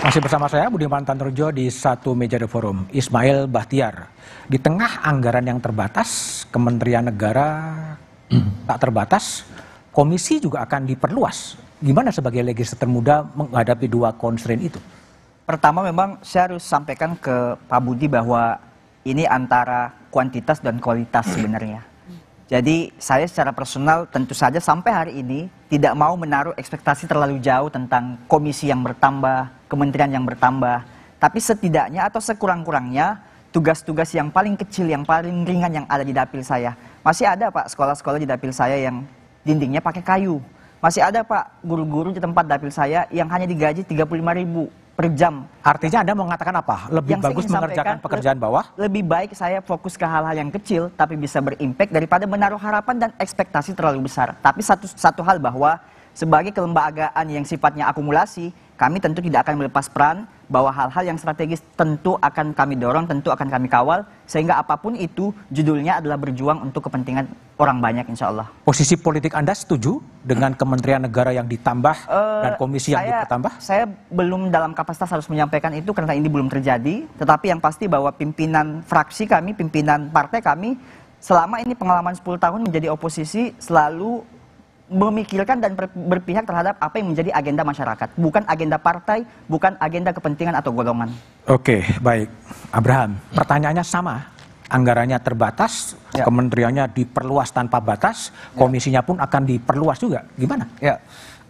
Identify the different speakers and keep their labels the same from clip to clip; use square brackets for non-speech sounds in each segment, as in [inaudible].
Speaker 1: Masih bersama saya Budiman Tantrojo di satu meja The Forum, Ismail Bahtiar. Di tengah anggaran yang terbatas, Kementerian Negara [clears throat] tak terbatas, komisi juga akan diperluas. Gimana sebagai legislator muda menghadapi dua constraint itu?
Speaker 2: Pertama memang saya harus sampaikan ke Pak Budi bahwa ini antara kuantitas dan kualitas sebenarnya. Jadi saya secara personal tentu saja sampai hari ini tidak mau menaruh ekspektasi terlalu jauh tentang komisi yang bertambah, kementerian yang bertambah. Tapi setidaknya atau sekurang-kurangnya tugas-tugas yang paling kecil, yang paling ringan yang ada di dapil saya. Masih ada Pak sekolah-sekolah di dapil saya yang dindingnya pakai kayu. Masih ada Pak guru-guru di tempat dapil saya yang hanya digaji 35 ribu per jam. Artinya Anda mau mengatakan apa? Lebih yang bagus mengerjakan pekerjaan le bawah? Lebih baik saya fokus ke hal-hal yang kecil tapi bisa berimpact daripada menaruh harapan dan ekspektasi terlalu besar. Tapi satu satu hal bahwa sebagai kelembagaan yang sifatnya akumulasi, kami tentu tidak akan melepas peran bahwa hal-hal yang strategis tentu akan kami dorong, tentu akan kami kawal, sehingga apapun itu judulnya adalah berjuang untuk kepentingan orang banyak insya Allah.
Speaker 1: Posisi politik
Speaker 2: Anda setuju dengan Kementerian Negara yang ditambah uh, dan komisi yang ditambah? Saya belum dalam kapasitas harus menyampaikan itu karena ini belum terjadi, tetapi yang pasti bahwa pimpinan fraksi kami, pimpinan partai kami, selama ini pengalaman 10 tahun menjadi oposisi selalu memikirkan dan berpihak terhadap apa yang menjadi agenda masyarakat, bukan agenda partai, bukan agenda kepentingan atau golongan.
Speaker 1: Oke, baik. Abraham,
Speaker 2: pertanyaannya sama.
Speaker 1: Anggarannya terbatas, ya. kementeriannya diperluas tanpa batas, ya. komisinya pun akan diperluas juga. Gimana?
Speaker 3: Ya.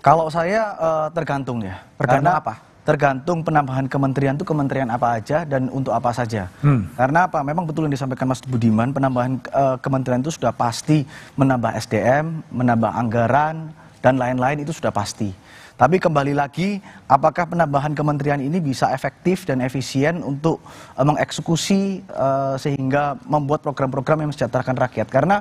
Speaker 3: Kalau saya uh, tergantung ya. Tergantung Karena apa? tergantung penambahan kementerian itu kementerian apa aja dan untuk apa saja. Hmm. Karena apa? Memang betul yang disampaikan Mas Budiman, penambahan uh, kementerian itu sudah pasti menambah SDM, menambah anggaran dan lain-lain itu sudah pasti. Tapi kembali lagi, apakah penambahan kementerian ini bisa efektif dan efisien untuk uh, mengeksekusi uh, sehingga membuat program-program yang mesejahterakan rakyat? Karena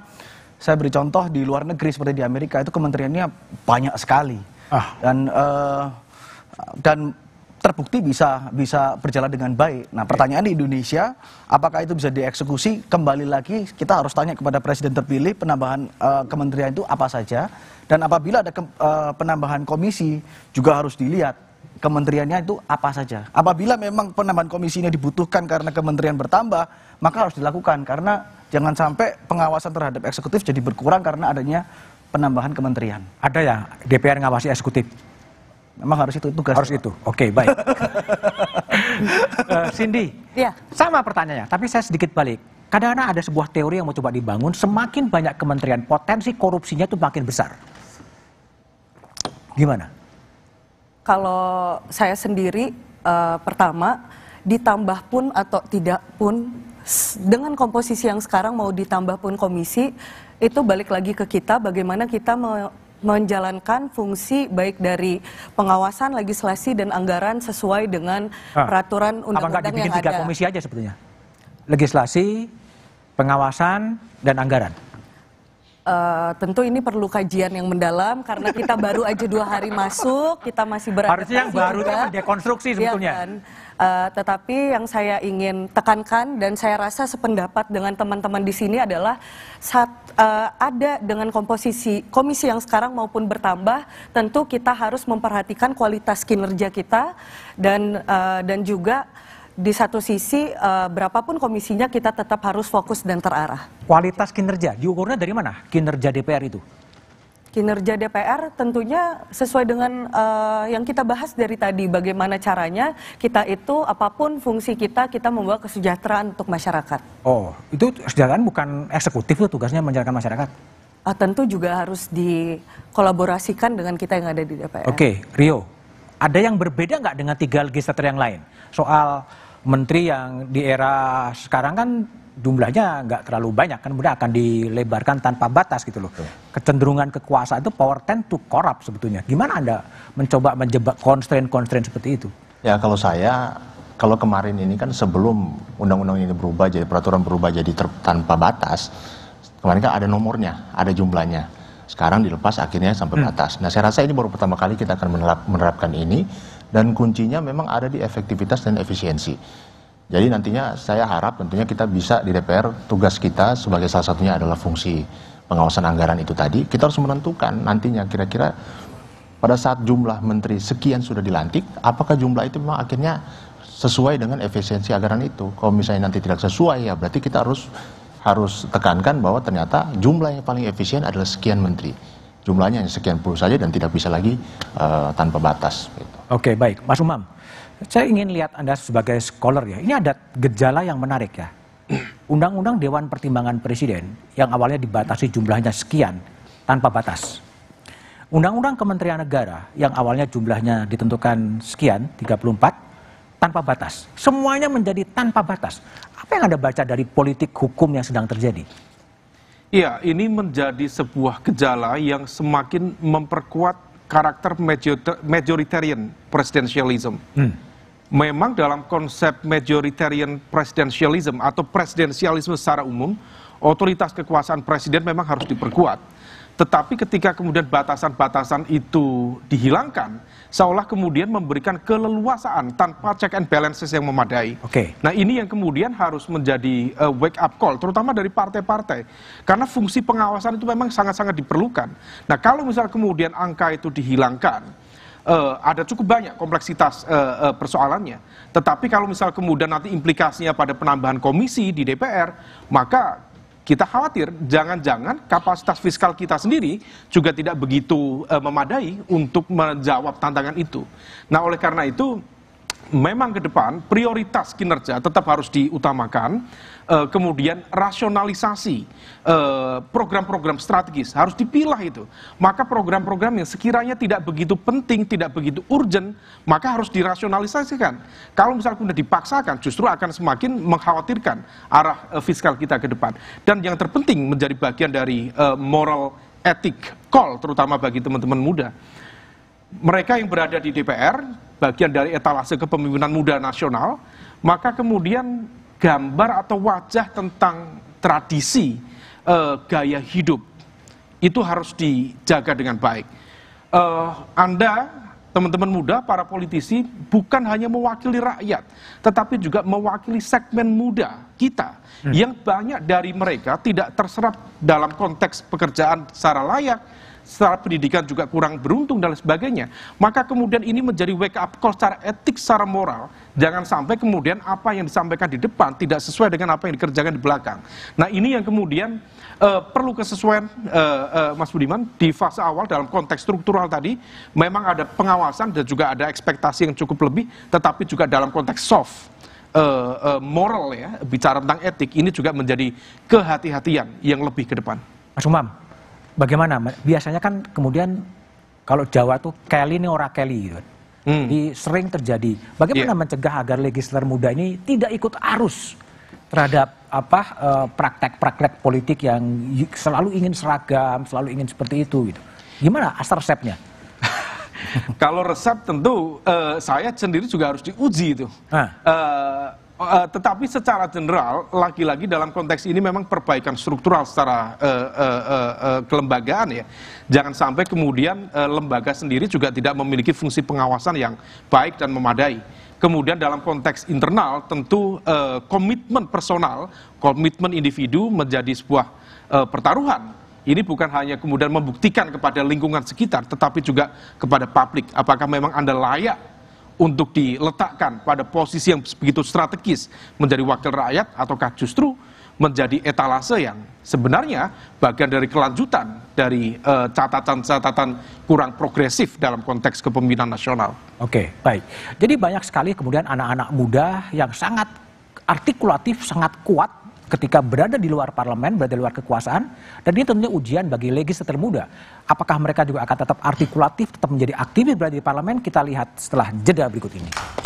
Speaker 3: saya beri contoh di luar negeri seperti di Amerika itu kementeriannya banyak sekali. Ah. Dan uh, dan terbukti bisa bisa berjalan dengan baik. Nah, pertanyaan di Indonesia, apakah itu bisa dieksekusi? Kembali lagi kita harus tanya kepada presiden terpilih penambahan uh, kementerian itu apa saja dan apabila ada ke, uh, eh, penambahan komisi juga harus dilihat kementeriannya itu apa saja. Apabila memang penambahan komisinya dibutuhkan karena kementerian bertambah, maka harus dilakukan karena jangan sampai pengawasan terhadap eksekutif jadi berkurang karena adanya penambahan kementerian. Ada ya DPR ngawasi eksekutif. Memang harus itu tugas. Harus itu. Oke, okay, baik. [laughs]
Speaker 1: Eh, Cindy, Yeah. sama pertanyaannya, tapi saya sedikit balik. Kadang-kadang ada sebuah teori yang mau coba dibangun, semakin banyak kementerian, potensi korupsinya itu makin besar. Gimana?
Speaker 4: Kalau saya sendiri, uh, pertama, ditambah pun atau tidak pun, dengan komposisi yang sekarang mau ditambah pun komisi, itu balik lagi ke kita bagaimana kita menjalankan fungsi baik dari pengawasan legislasi dan anggaran sesuai dengan ah, peraturan undang-undang yang ada. Apakah dibikin tiga komisi
Speaker 1: aja sebetulnya? Legislasi, pengawasan, dan anggaran.
Speaker 4: Uh, tentu ini perlu kajian yang mendalam karena kita baru aja dua hari masuk, kita masih beradaptasi. Harusnya yang baru itu dekonstruksi iya sebetulnya. Ya kan? uh, tetapi yang saya ingin tekankan dan saya rasa sependapat dengan teman-teman di sini adalah saat uh, eh, ada dengan komposisi komisi yang sekarang maupun bertambah, tentu kita harus memperhatikan kualitas kinerja kita dan uh, dan juga di satu sisi uh, berapapun komisinya kita tetap harus fokus dan terarah.
Speaker 1: Kualitas kinerja diukurnya dari mana? Kinerja DPR itu?
Speaker 4: Kinerja DPR tentunya sesuai dengan uh, yang kita bahas dari tadi bagaimana caranya kita itu apapun fungsi kita kita membawa kesejahteraan untuk masyarakat.
Speaker 1: Oh, itu kesejahteraan bukan eksekutif tuh tugasnya menjalankan masyarakat.
Speaker 4: Uh, tentu juga harus dikolaborasikan dengan kita yang ada di DPR. Oke, okay,
Speaker 1: Rio, ada yang berbeda nggak dengan tiga legislator yang lain soal menteri yang di era sekarang kan jumlahnya nggak terlalu banyak kan mudah akan dilebarkan tanpa batas gitu loh. Kecenderungan kekuasaan itu power tend to corrupt sebetulnya. Gimana Anda mencoba menjebak constraint-constraint seperti itu? Ya kalau saya kalau kemarin ini kan sebelum undang-undang ini berubah jadi peraturan berubah jadi ter, tanpa batas, kemarin kan ada nomornya, ada jumlahnya. Sekarang dilepas akhirnya sampai hmm. batas. Nah, saya rasa ini baru pertama kali kita akan menerapkan ini dan kuncinya memang ada di efektivitas dan efisiensi. Jadi nantinya saya harap tentunya kita bisa di DPR tugas kita sebagai salah satunya adalah fungsi pengawasan anggaran itu tadi. Kita harus menentukan nantinya kira-kira pada saat jumlah menteri sekian sudah dilantik, apakah jumlah itu memang akhirnya sesuai dengan efisiensi anggaran itu. Kalau misalnya nanti tidak sesuai ya berarti kita harus harus tekankan bahwa ternyata jumlah yang paling efisien adalah sekian menteri. Jumlahnya hanya sekian puluh saja dan tidak bisa lagi uh, tanpa batas. Gitu. Oke, okay, baik. Mas Umam, saya ingin lihat Anda sebagai scholar ya. Ini ada gejala yang menarik ya. [clears throat] Undang-undang Dewan Pertimbangan Presiden yang awalnya dibatasi jumlahnya sekian tanpa batas. Undang-undang Kementerian Negara yang awalnya jumlahnya ditentukan sekian, 34, tanpa batas. Semuanya menjadi tanpa batas. Apa yang Anda baca dari politik hukum yang sedang terjadi?
Speaker 5: Iya, ini menjadi sebuah gejala yang semakin memperkuat karakter majoritarian presidentialism. Hmm. Memang dalam konsep majoritarian presidentialism atau presidensialisme secara umum, otoritas kekuasaan presiden memang harus diperkuat. Tetapi ketika kemudian batasan-batasan itu dihilangkan, seolah kemudian memberikan keleluasaan tanpa check and balances yang memadai. Oke. Okay. Nah ini yang kemudian harus menjadi uh, wake up call, terutama dari partai-partai, karena fungsi pengawasan itu memang sangat-sangat diperlukan. Nah kalau misal kemudian angka itu dihilangkan, uh, ada cukup banyak kompleksitas uh, uh, persoalannya. Tetapi kalau misal kemudian nanti implikasinya pada penambahan komisi di DPR, maka kita khawatir jangan-jangan kapasitas fiskal kita sendiri juga tidak begitu eh, memadai untuk menjawab tantangan itu. Nah, oleh karena itu memang ke depan prioritas kinerja tetap harus diutamakan, eh, kemudian rasionalisasi eh, program-program strategis harus dipilah itu. Maka program-program yang sekiranya tidak begitu penting, tidak begitu urgent, maka harus dirasionalisasikan. Kalau misalnya sudah dipaksakan, justru akan semakin mengkhawatirkan arah eh, fiskal kita ke depan. Dan yang terpenting menjadi bagian dari moral etik call terutama bagi teman-teman muda mereka yang berada di DPR bagian dari etalase kepemimpinan muda nasional, maka kemudian gambar atau wajah tentang tradisi e, gaya hidup itu harus dijaga dengan baik. E, anda, teman-teman muda, para politisi bukan hanya mewakili rakyat, tetapi juga mewakili segmen muda kita hmm. yang banyak dari mereka tidak terserap dalam konteks pekerjaan secara layak, secara pendidikan juga kurang beruntung dan sebagainya. Maka kemudian ini menjadi wake up call secara etik, secara moral. Jangan sampai kemudian apa yang disampaikan di depan tidak sesuai dengan apa yang dikerjakan di belakang. Nah ini yang kemudian uh, perlu kesesuaian uh, uh, Mas Budiman di fase awal dalam konteks struktural tadi memang ada pengawasan dan juga ada ekspektasi yang cukup lebih, tetapi juga dalam konteks soft uh, uh, moral ya, bicara tentang etik ini juga menjadi kehati-hatian yang lebih ke depan.
Speaker 1: Mas Umam, bagaimana? Biasanya kan kemudian kalau Jawa tuh Kelly ini ora Kelly gitu. Kan. Hmm. sering terjadi. Bagaimana yeah. mencegah agar legislator muda ini tidak ikut arus terhadap apa eh, praktek-praktek politik yang selalu ingin seragam, selalu ingin seperti itu gitu. Gimana asal resepnya?
Speaker 5: [laughs] Kalau resep tentu uh, saya sendiri juga harus diuji itu. Uh, uh, tetapi secara general lagi-lagi dalam konteks ini memang perbaikan struktural secara uh, uh, uh, uh, kelembagaan ya. Jangan sampai kemudian uh, lembaga sendiri juga tidak memiliki fungsi pengawasan yang baik dan memadai. Kemudian dalam konteks internal tentu uh, komitmen personal, komitmen individu menjadi sebuah uh, pertaruhan. Ini bukan hanya kemudian membuktikan kepada lingkungan sekitar, tetapi juga kepada publik. Apakah memang Anda layak untuk diletakkan pada posisi yang begitu strategis menjadi wakil rakyat ataukah justru menjadi etalase yang sebenarnya bagian dari kelanjutan dari eh, catatan-catatan uh, kurang progresif dalam konteks kepemimpinan nasional. Oke, baik. Jadi banyak sekali kemudian
Speaker 1: anak-anak muda yang sangat artikulatif, sangat kuat ketika berada di luar parlemen, berada di luar kekuasaan, dan ini tentunya ujian bagi legislator muda. Apakah mereka juga akan tetap artikulatif, tetap menjadi aktif berada di parlemen? Kita lihat setelah jeda berikut ini.